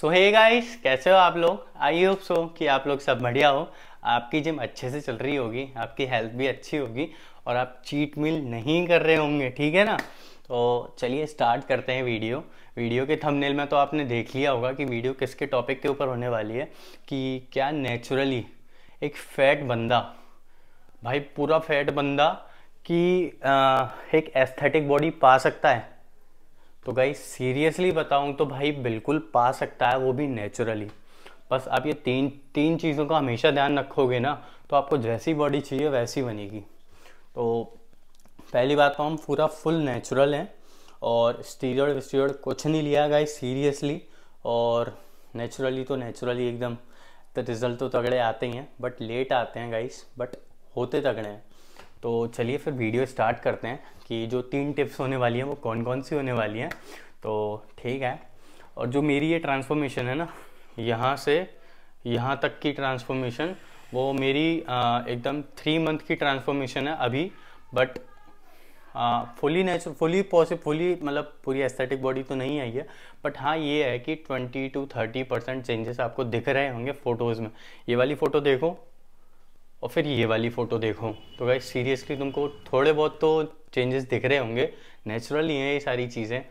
सो hey guys कैसे हो आप लोग आई होप सो कि आप लोग सब बढ़िया हो आपकी जिम अच्छे से चल रही होगी आपकी हेल्थ भी अच्छी होगी और आप चीट मिल नहीं कर रहे होंगे ठीक है ना तो चलिए स्टार्ट करते हैं वीडियो वीडियो के थंबनेल में तो आपने देख लिया होगा कि वीडियो किसके टॉपिक के ऊपर होने वाली है कि क्या नेचुरली एक फैट बंदा भाई पूरा फैट बंदा कि एक एस्थेटिक बॉडी पा सकता है तो गाई सीरियसली बताऊँ तो भाई बिल्कुल पा सकता है वो भी नेचुरली बस आप ये तीन तीन चीज़ों का हमेशा ध्यान रखोगे ना तो आपको जैसी बॉडी चाहिए वैसी बनेगी तो पहली बात तो हम पूरा फुल नेचुरल हैं और स्टीरियड स्टीरियड कुछ नहीं लिया गया सीरियसली और नेचुरली तो नेचुरली एकदम तो रिज़ल्ट तो तगड़े आते ही हैं बट लेट आते हैं गाइस बट होते तगड़े हैं तो चलिए फिर वीडियो स्टार्ट करते हैं कि जो तीन टिप्स होने वाली हैं वो कौन कौन सी होने वाली हैं तो ठीक है और जो मेरी ये ट्रांसफॉर्मेशन है ना यहाँ से यहाँ तक की ट्रांसफॉर्मेशन वो मेरी एकदम थ्री मंथ की ट्रांसफॉर्मेशन है अभी but fully nature fully possible fully मतलब पूरी एस्थेटिक बॉडी तो नहीं आई है बट हाँ ये है कि 20 टू 30 परसेंट चेंजेस आपको दिख रहे होंगे फ़ोटोज़ में ये वाली फ़ोटो देखो और फिर ये वाली फ़ोटो देखो तो भाई सीरियसली तुमको थोड़े बहुत तो चेंजेस दिख रहे होंगे नेचुरल हैं है ये सारी चीज़ें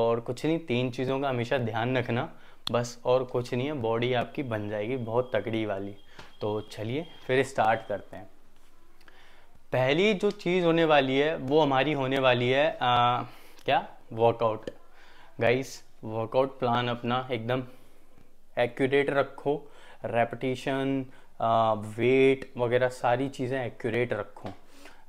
और कुछ नहीं तीन चीज़ों का हमेशा ध्यान रखना बस और कुछ नहीं है बॉडी आपकी बन जाएगी बहुत तकड़ी वाली तो चलिए फिर स्टार्ट करते हैं पहली जो चीज़ होने वाली है वो हमारी होने वाली है आ, क्या वर्कआउट गाइस वर्कआउट प्लान अपना एकदम एक्यूरेट रखो रेपटिशन वेट वगैरह सारी चीज़ें एक्यूरेट रखूँ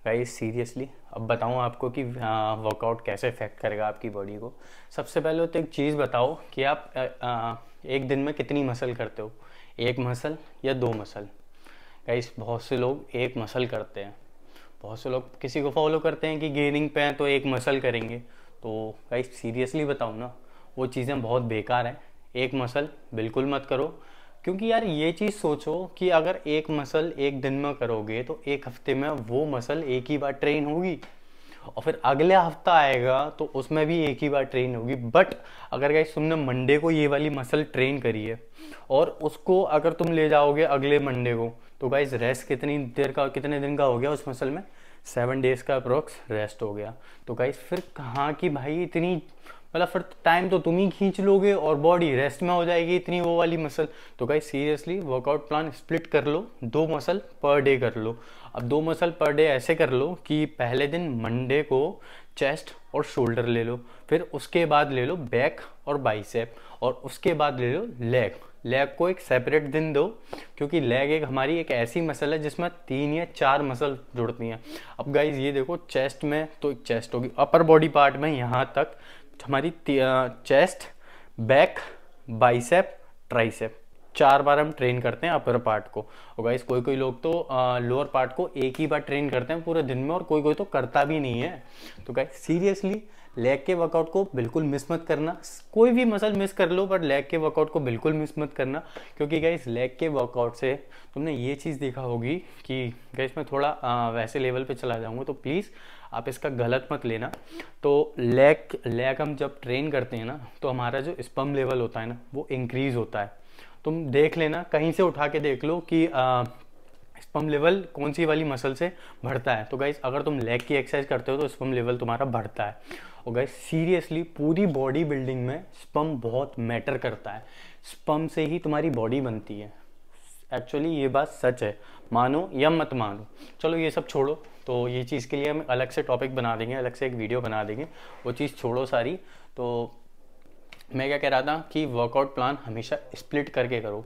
गाइस सीरियसली अब बताऊँ आपको कि वर्कआउट कैसे इफेक्ट करेगा आपकी बॉडी को सबसे पहले तो एक चीज़ बताओ कि आप आ, आ, एक दिन में कितनी मसल करते हो एक मसल या दो मसल गाइस बहुत से लोग एक मसल करते हैं बहुत से लोग किसी को फॉलो करते हैं कि गेनिंग पे हैं तो एक मसल करेंगे तो गाइस सीरियसली बताऊँ ना वो चीज़ें बहुत बेकार हैं एक मसल बिल्कुल मत करो क्योंकि यार ये चीज़ सोचो कि अगर एक मसल एक दिन में करोगे तो एक हफ्ते में वो मसल एक ही बार ट्रेन होगी और फिर अगला हफ्ता आएगा तो उसमें भी एक ही बार ट्रेन होगी बट अगर गाइस तुमने मंडे को ये वाली मसल ट्रेन करी है और उसको अगर तुम ले जाओगे अगले मंडे को तो गाइस रेस्ट कितनी देर का कितने दिन का हो गया उस मसल में सेवन डेज का अप्रोक्स रेस्ट हो गया तो गाइस फिर कहाँ की भाई इतनी मतलब फिर टाइम तो तुम ही खींच लोगे और बॉडी रेस्ट में हो जाएगी इतनी वो वाली मसल तो गाई सीरियसली वर्कआउट प्लान स्प्लिट कर लो दो मसल पर डे कर लो अब दो मसल पर डे ऐसे कर लो कि पहले दिन मंडे को चेस्ट और शोल्डर ले लो फिर उसके बाद ले लो बैक और बाइसेप और उसके बाद ले लो लेग लेग को एक सेपरेट दिन दो क्योंकि लेग एक हमारी एक ऐसी मसल है जिसमें तीन या चार मसल जुड़ती हैं अब गाइज ये देखो चेस्ट में तो एक चेस्ट होगी अपर बॉडी पार्ट में यहाँ तक हमारी चेस्ट बैक बाइसेप ट्राइसेप चार बार हम ट्रेन करते हैं अपर पार्ट को और गाइस कोई कोई लोग तो लोअर पार्ट को एक ही बार ट्रेन करते हैं पूरे दिन में और कोई कोई तो करता भी नहीं है तो गाइस सीरियसली लेग के वर्कआउट को बिल्कुल मिस मत करना कोई भी मसल मिस कर लो बट लेग के वर्कआउट को बिल्कुल मिस मत करना क्योंकि गाइस लेग के वर्कआउट से तुमने ये चीज़ देखा होगी कि गाइस मैं थोड़ा आ, वैसे लेवल पे चला जाऊँगा तो प्लीज़ आप इसका गलत मत लेना तो लेग लेग हम जब ट्रेन करते हैं ना तो हमारा जो स्पम लेवल होता है ना वो इंक्रीज़ होता है तुम देख लेना कहीं से उठा के देख लो कि आ, स्पम लेवल कौन सी वाली मसल से बढ़ता है तो गाइज अगर तुम लेग की एक्सरसाइज करते हो तो स्पम लेवल तुम्हारा बढ़ता है और गए सीरियसली पूरी बॉडी बिल्डिंग में स्पम बहुत मैटर करता है स्पम से ही तुम्हारी बॉडी बनती है एक्चुअली ये बात सच है मानो या मत मानो चलो ये सब छोड़ो तो ये चीज़ के लिए हम अलग से टॉपिक बना देंगे अलग से एक वीडियो बना देंगे वो चीज़ छोड़ो सारी तो मैं क्या कह रहा था कि वर्कआउट प्लान हमेशा स्प्लिट करके करो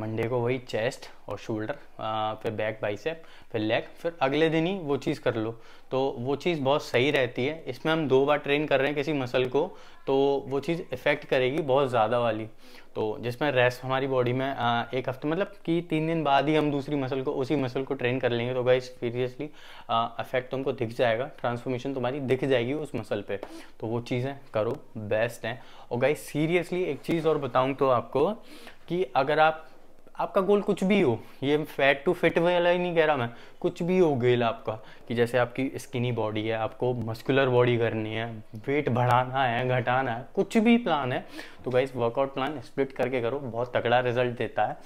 मंडे को वही चेस्ट और शोल्डर फिर बैक बाइसेप फिर लेग फिर अगले दिन ही वो चीज़ कर लो तो वो चीज़ बहुत सही रहती है इसमें हम दो बार ट्रेन कर रहे हैं किसी मसल को तो वो चीज़ इफ़ेक्ट करेगी बहुत ज़्यादा वाली तो जिसमें रेस्ट हमारी बॉडी में आ, एक हफ्ते मतलब कि तीन दिन बाद ही हम दूसरी मसल को उसी मसल को ट्रेन कर लेंगे तो गाइस सीरियसली इफेक्ट तुमको दिख जाएगा ट्रांसफॉर्मेशन तुम्हारी दिख जाएगी उस मसल पे तो वो चीज़ें करो बेस्ट हैं और गाइस सीरियसली एक चीज़ और बताऊँ तो आपको कि अगर आप आपका गोल कुछ भी हो ये फैट टू फिट वाला ही नहीं कह रहा मैं कुछ भी हो गोल आपका कि जैसे आपकी स्किनी बॉडी है आपको मस्कुलर बॉडी करनी है वेट बढ़ाना है घटाना है कुछ भी प्लान है तो गाइज वर्कआउट प्लान स्प्लिट करके करो बहुत तगड़ा रिजल्ट देता है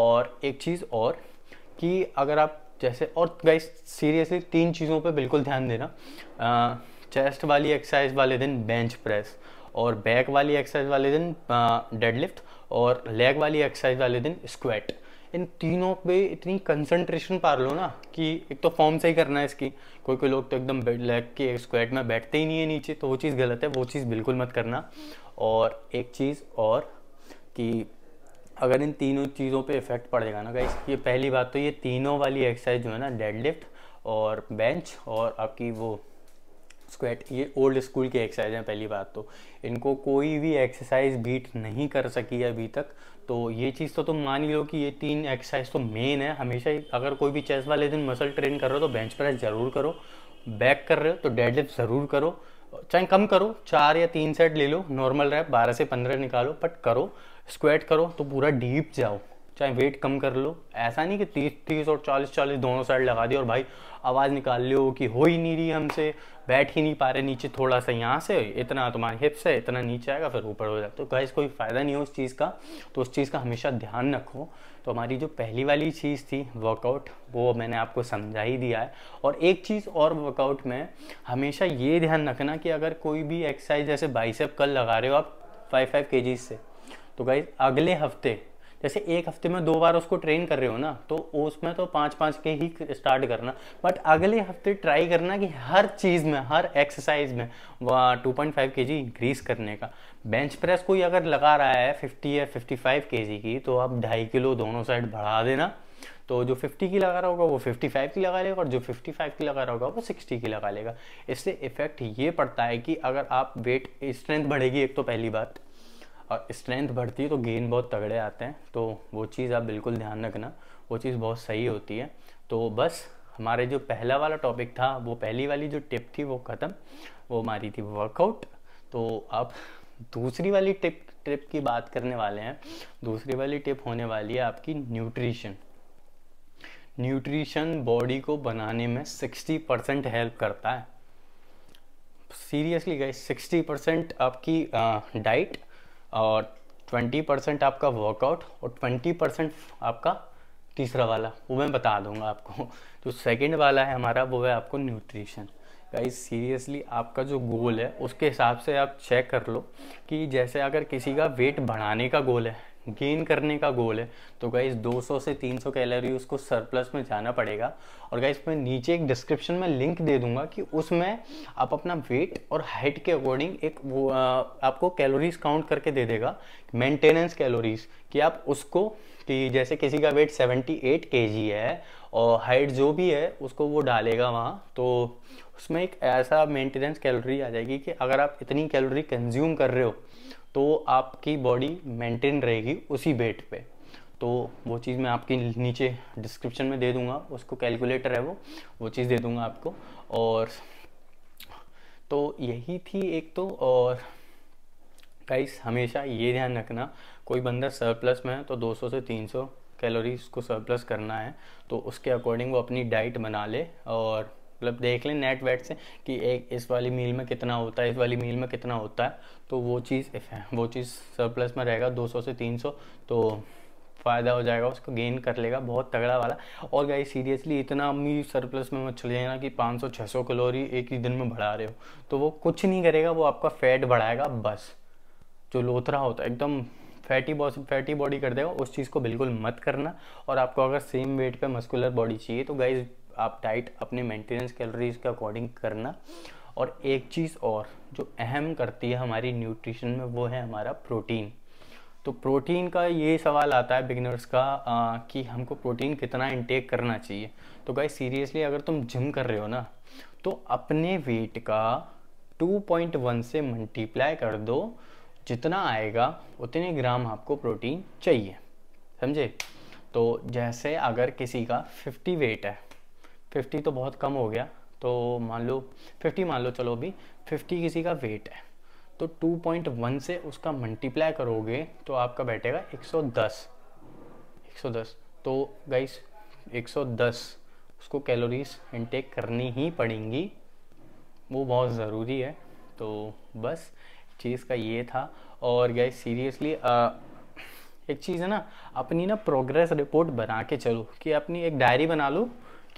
और एक चीज़ और कि अगर आप जैसे और गाइज सीरियसली तीन चीज़ों पर बिल्कुल ध्यान देना चेस्ट वाली एक्सरसाइज वाले दिन बेंच प्रेस और बैक वाली एक्सरसाइज वाले दिन डेडलिफ्ट और लेग वाली एक्सरसाइज वाले दिन स्क्वेट इन तीनों पे इतनी कंसंट्रेशन पार लो ना कि एक तो फॉर्म से ही करना है इसकी कोई कोई लोग तो एकदम लेग के स्क्वेट में बैठते ही नहीं है नीचे तो वो चीज़ गलत है वो चीज़ बिल्कुल मत करना और एक चीज़ और कि अगर इन तीनों चीज़ों पे इफेक्ट पड़ेगा ना गाइस ये पहली बात तो ये तीनों वाली एक्सरसाइज जो है ना डेडलिफ्ट और बेंच और आपकी वो स्क्वेट ये ओल्ड स्कूल की एक्सरसाइज है पहली बात तो इनको कोई भी एक्सरसाइज बीट नहीं कर सकी है अभी तक तो ये चीज़ तो तुम मान ही लो कि ये तीन एक्सरसाइज तो मेन है हमेशा ही अगर कोई भी चेस वाले दिन मसल ट्रेन कर रहे हो तो बेंच प्रेस ज़रूर करो बैक कर रहे हो तो लिफ्ट ज़रूर करो चाहे कम करो चार या तीन सेट ले लो नॉर्मल रैप बारह से पंद्रह निकालो बट करो स्क्वेट करो तो पूरा डीप जाओ चाहे वेट कम कर लो ऐसा नहीं कि तीस तीस और चालीस चालीस दोनों साइड लगा दिए और भाई आवाज़ निकाल लो कि हो ही नहीं रही हमसे बैठ ही नहीं पा रहे नीचे थोड़ा सा यहाँ से इतना तुम्हारे हिप से इतना नीचे आएगा फिर ऊपर हो जाए तो गैस कोई फ़ायदा नहीं हो उस चीज़ का तो उस चीज़ का हमेशा ध्यान रखो तो हमारी जो पहली वाली चीज़ थी वर्कआउट वो मैंने आपको समझा ही दिया है और एक चीज़ और वर्कआउट में हमेशा ये ध्यान रखना कि अगर कोई भी एक्सरसाइज जैसे बाइसेप कल लगा रहे हो आप फाइव फाइव के से तो गाइज अगले हफ्ते जैसे एक हफ्ते में दो बार उसको ट्रेन कर रहे हो ना तो उसमें तो पाँच पाँच के ही स्टार्ट करना बट अगले हफ्ते ट्राई करना कि हर चीज़ में हर एक्सरसाइज में वह टू पॉइंट फाइव के जी इंक्रीज़ करने का बेंच प्रेस कोई अगर लगा रहा है फिफ्टी या फिफ्टी फाइव के जी की तो आप ढाई किलो दोनों साइड बढ़ा देना तो जो 50 की लगा रहा होगा वो 55 की लगा लेगा और जो 55 की लगा रहा होगा वो 60 की लगा लेगा इससे इफेक्ट ये पड़ता है कि अगर आप वेट स्ट्रेंथ बढ़ेगी एक तो पहली बात और स्ट्रेंथ बढ़ती है तो गेन बहुत तगड़े आते हैं तो वो चीज़ आप बिल्कुल ध्यान रखना वो चीज़ बहुत सही होती है तो बस हमारे जो पहला वाला टॉपिक था वो पहली वाली जो टिप थी वो ख़त्म वो हमारी थी वर्कआउट तो आप दूसरी वाली टिप ट्रिप की बात करने वाले हैं दूसरी वाली टिप होने वाली है आपकी न्यूट्रिशन न्यूट्रिशन बॉडी को बनाने में 60 परसेंट हेल्प करता है सीरियसली गाइस 60 परसेंट आपकी डाइट और ट्वेंटी परसेंट आपका वर्कआउट और ट्वेंटी परसेंट आपका तीसरा वाला वो मैं बता दूंगा आपको जो सेकंड वाला है हमारा वो है आपको न्यूट्रिशन गाइस सीरियसली आपका जो गोल है उसके हिसाब से आप चेक कर लो कि जैसे अगर किसी का वेट बढ़ाने का गोल है गेन करने का गोल है तो गाइज 200 से 300 कैलोरी उसको सरप्लस में जाना पड़ेगा और गाइज मैं नीचे एक डिस्क्रिप्शन में लिंक दे दूंगा कि उसमें आप अपना वेट और हाइट के अकॉर्डिंग एक वो आपको कैलोरीज काउंट करके दे देगा मेंटेनेंस कैलोरीज कि आप उसको कि जैसे किसी का वेट 78 एट है और हाइट जो भी है उसको वो डालेगा वहाँ तो उसमें एक ऐसा मेंटेनेंस कैलोरी आ जाएगी कि अगर आप इतनी कैलोरी कंज्यूम कर रहे हो तो आपकी बॉडी मेंटेन रहेगी उसी वेट पे तो वो चीज़ मैं आपके नीचे डिस्क्रिप्शन में दे दूंगा उसको कैलकुलेटर है वो वो चीज़ दे दूंगा आपको और तो यही थी एक तो और गाइस हमेशा ये ध्यान रखना कोई बंदा सरप्लस में है तो 200 से 300 कैलोरीज को सरप्लस करना है तो उसके अकॉर्डिंग वो अपनी डाइट बना ले और मतलब देख लें नेट वेट से कि एक इस वाली मील में कितना होता है इस वाली मील में कितना होता है तो वो चीज़ वो चीज़ सरप्लस में रहेगा 200 से 300 तो फ़ायदा हो जाएगा उसको गेन कर लेगा बहुत तगड़ा वाला और गाई सीरियसली इतना भी सरप्लस में मत चले जाना कि 500-600 कैलोरी एक ही दिन में बढ़ा रहे हो तो वो कुछ नहीं करेगा वो आपका फैट बढ़ाएगा बस जो लोथरा होता है एकदम फैटी बॉडी फैटी बॉडी कर देगा उस चीज़ को बिल्कुल मत करना और आपको अगर सेम वेट पे मस्कुलर बॉडी चाहिए तो गाइज आप डाइट अपने मेंटेनेंस कैलोरीज के अकॉर्डिंग करना और एक चीज़ और जो अहम करती है हमारी न्यूट्रिशन में वो है हमारा प्रोटीन तो प्रोटीन का ये सवाल आता है बिगिनर्स का आ, कि हमको प्रोटीन कितना इंटेक करना चाहिए तो गाइस सीरियसली अगर तुम जिम कर रहे हो ना तो अपने वेट का 2.1 से मल्टीप्लाई कर दो जितना आएगा उतने ग्राम आपको प्रोटीन चाहिए समझे तो जैसे अगर किसी का 50 वेट है 50 तो बहुत कम हो गया तो मान लो 50 मान लो चलो अभी 50 किसी का वेट है तो 2.1 से उसका मल्टीप्लाई करोगे तो आपका बैठेगा 110 110 तो गाइस 110 उसको कैलोरीज इनटेक करनी ही पड़ेंगी वो बहुत ज़रूरी है तो बस चीज़ का ये था और गाइस सीरियसली एक चीज़ है ना अपनी ना प्रोग्रेस रिपोर्ट बना के चलो कि अपनी एक डायरी बना लो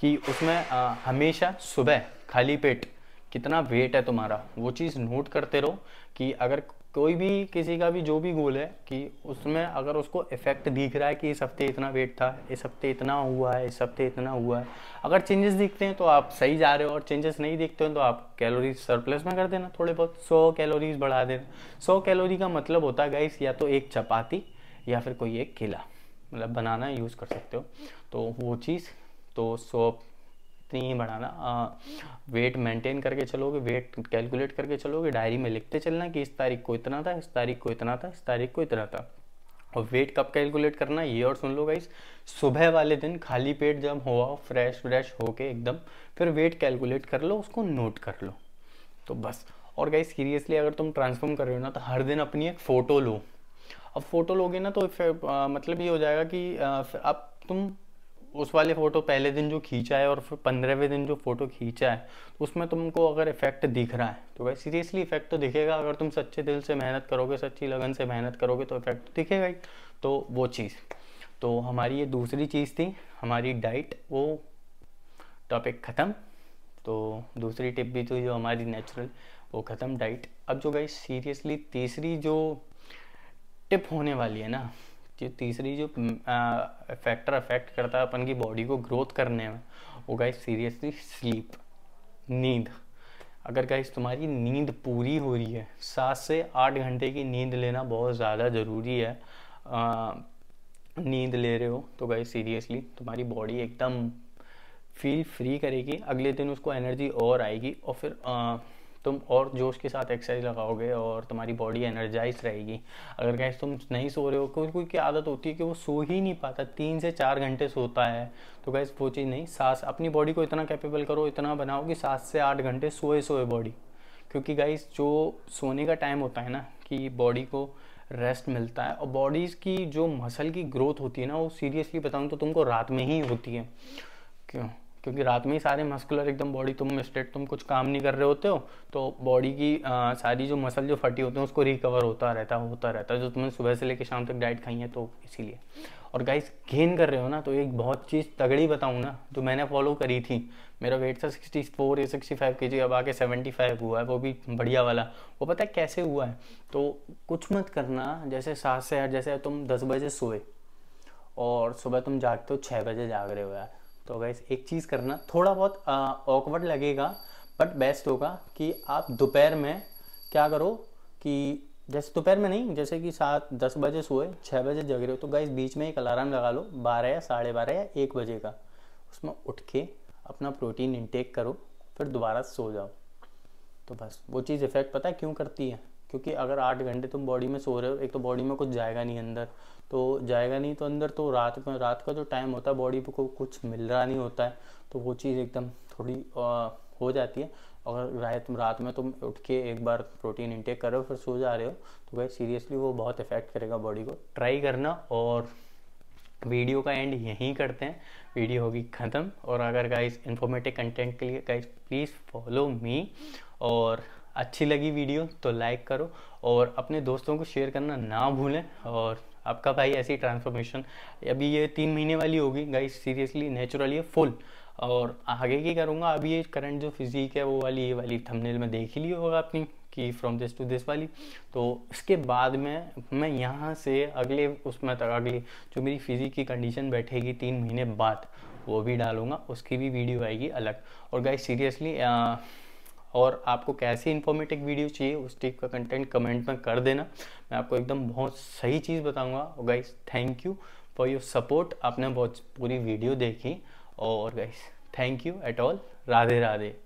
कि उसमें आ, हमेशा सुबह खाली पेट कितना वेट है तुम्हारा वो चीज़ नोट करते रहो कि अगर कोई भी किसी का भी जो भी गोल है कि उसमें अगर उसको इफेक्ट दिख रहा है कि इस हफ्ते इतना वेट था इस हफ्ते इतना हुआ है इस हफ्ते इतना हुआ है अगर चेंजेस दिखते हैं तो आप सही जा रहे हो और चेंजेस नहीं दिखते हैं तो आप कैलोरीज सरप्लस में कर देना थोड़े बहुत सौ कैलोरीज बढ़ा देना सौ कैलोरी का मतलब होता है गाइस या तो एक चपाती या फिर कोई एक केला मतलब बनाना यूज़ कर सकते हो तो वो चीज़ तो सो इतनी ही बढ़ाना वेट मेंटेन करके चलोगे वेट कैलकुलेट करके चलोगे डायरी में लिखते चलना कि इस तारीख को इतना था इस तारीख को इतना था इस तारीख को इतना था और वेट कब कैलकुलेट करना ये और सुन लो गाइस सुबह वाले दिन खाली पेट जब हुआ फ्रेश व्रेश होके एकदम फिर वेट कैलकुलेट कर लो उसको नोट कर लो तो बस और गाइस सीरियसली अगर तुम ट्रांसफॉर्म कर रहे हो ना तो हर दिन अपनी एक फ़ोटो लो अब फ़ोटो लोगे ना तो आ, मतलब ये हो जाएगा कि अब तुम उस वाले फ़ोटो पहले दिन जो खींचा है और फिर पंद्रहवें दिन जो फ़ोटो खींचा है तो उसमें तुमको अगर इफेक्ट दिख रहा है तो भाई सीरियसली इफेक्ट तो दिखेगा अगर तुम सच्चे दिल से मेहनत करोगे सच्ची लगन से मेहनत करोगे तो इफेक्ट दिखेगा ही तो वो चीज़ तो हमारी ये दूसरी चीज़ थी हमारी डाइट वो टॉपिक ख़त्म तो दूसरी टिप भी थी जो हमारी नेचुरल वो ख़त्म डाइट अब जो गई सीरियसली तीसरी जो टिप होने वाली है ना जो तीसरी जो फैक्टर अफेक्ट करता है अपन की बॉडी को ग्रोथ करने में वो गाइस सीरियसली स्लीप नींद अगर गाइस तुम्हारी नींद पूरी हो रही है सात से आठ घंटे की नींद लेना बहुत ज़्यादा ज़रूरी है नींद ले रहे हो तो गाइस सीरियसली तुम्हारी बॉडी एकदम फील फ्री करेगी अगले दिन उसको एनर्जी और आएगी और फिर आ, तुम और जोश के साथ एक्सरसाइज लगाओगे और तुम्हारी बॉडी एनर्जाइज रहेगी अगर गैस तुम नहीं सो रहे हो क्योंकि की आदत होती है कि वो सो ही नहीं पाता तीन से चार घंटे सोता है तो गैस वो चीज़ नहीं सांस अपनी बॉडी को इतना कैपेबल करो इतना बनाओ कि सात से आठ घंटे सोए सोए बॉडी क्योंकि गाइस जो सोने का टाइम होता है ना कि बॉडी को रेस्ट मिलता है और बॉडीज़ की जो मसल की ग्रोथ होती है ना वो सीरियसली बताऊँ तो तुमको रात में ही होती है क्यों क्योंकि रात में ही सारे मस्कुलर एकदम बॉडी तुम स्ट्रेट तुम कुछ काम नहीं कर रहे होते हो तो बॉडी की आ, सारी जो मसल जो फटी होते हैं उसको रिकवर होता रहता होता रहता है जो तुमने सुबह से लेकर शाम तक डाइट खाई है तो इसीलिए और गाइस गेन कर रहे हो ना तो एक बहुत चीज़ तगड़ी बताऊँ ना जो मैंने फॉलो करी थी मेरा वेट था सिक्सटी फोर या सिक्सटी फाइव के जी अब आके सेवेंटी फाइव हुआ है वो भी बढ़िया वाला वो पता है कैसे हुआ है तो कुछ मत करना जैसे सात से आठ जैसे तुम दस बजे सोए और सुबह तुम जागते हो छः बजे जाग रहे हो यार तो गैस एक चीज़ करना थोड़ा बहुत ऑकवर्ड लगेगा बट बेस्ट होगा कि आप दोपहर में क्या करो कि जैसे दोपहर में नहीं जैसे कि सात दस बजे सोए छः बजे जग रहे हो तो गैस बीच में एक अलार्म लगा लो बारह या साढ़े बारह या एक बजे का उसमें उठ के अपना प्रोटीन इनटेक करो फिर दोबारा सो जाओ तो बस वो चीज़ इफ़ेक्ट पता है क्यों करती है क्योंकि अगर आठ घंटे तुम बॉडी में सो रहे हो एक तो बॉडी में कुछ जाएगा नहीं अंदर तो जाएगा नहीं तो अंदर तो रात में रात का जो टाइम होता है बॉडी को कुछ मिल रहा नहीं होता है तो वो चीज़ एकदम थोड़ी आ, हो जाती है अगर रात रात में तुम उठ के एक बार प्रोटीन इंटेक करो फिर सो जा रहे हो तो भाई सीरियसली वो बहुत इफ़ेक्ट करेगा बॉडी को ट्राई करना और वीडियो का एंड यहीं करते हैं वीडियो होगी ख़त्म और अगर गाइस इंफॉर्मेटिव कंटेंट के लिए गाइस प्लीज़ फॉलो मी और अच्छी लगी वीडियो तो लाइक करो और अपने दोस्तों को शेयर करना ना भूलें और आपका भाई ऐसी ट्रांसफॉर्मेशन अभी ये तीन महीने वाली होगी गाइस सीरियसली नेचुरली फुल और आगे की करूँगा अभी ये करंट जो फिजिक है वो वाली ये वाली थंबनेल में देख ही ली होगा अपनी कि फ्रॉम दिस टू दिस वाली तो इसके बाद में मैं यहाँ से अगले उसमें तक अगली जो मेरी फिजिक की कंडीशन बैठेगी तीन महीने बाद वो भी डालूंगा उसकी भी वीडियो आएगी अलग और गाइस सीरियसली और आपको कैसी इन्फॉर्मेटिव वीडियो चाहिए उस टाइप का कंटेंट कमेंट में कर देना मैं आपको एकदम बहुत सही चीज़ बताऊंगा और guys thank you for your support आपने बहुत पूरी वीडियो देखी और guys thank you at all Radhe Radhe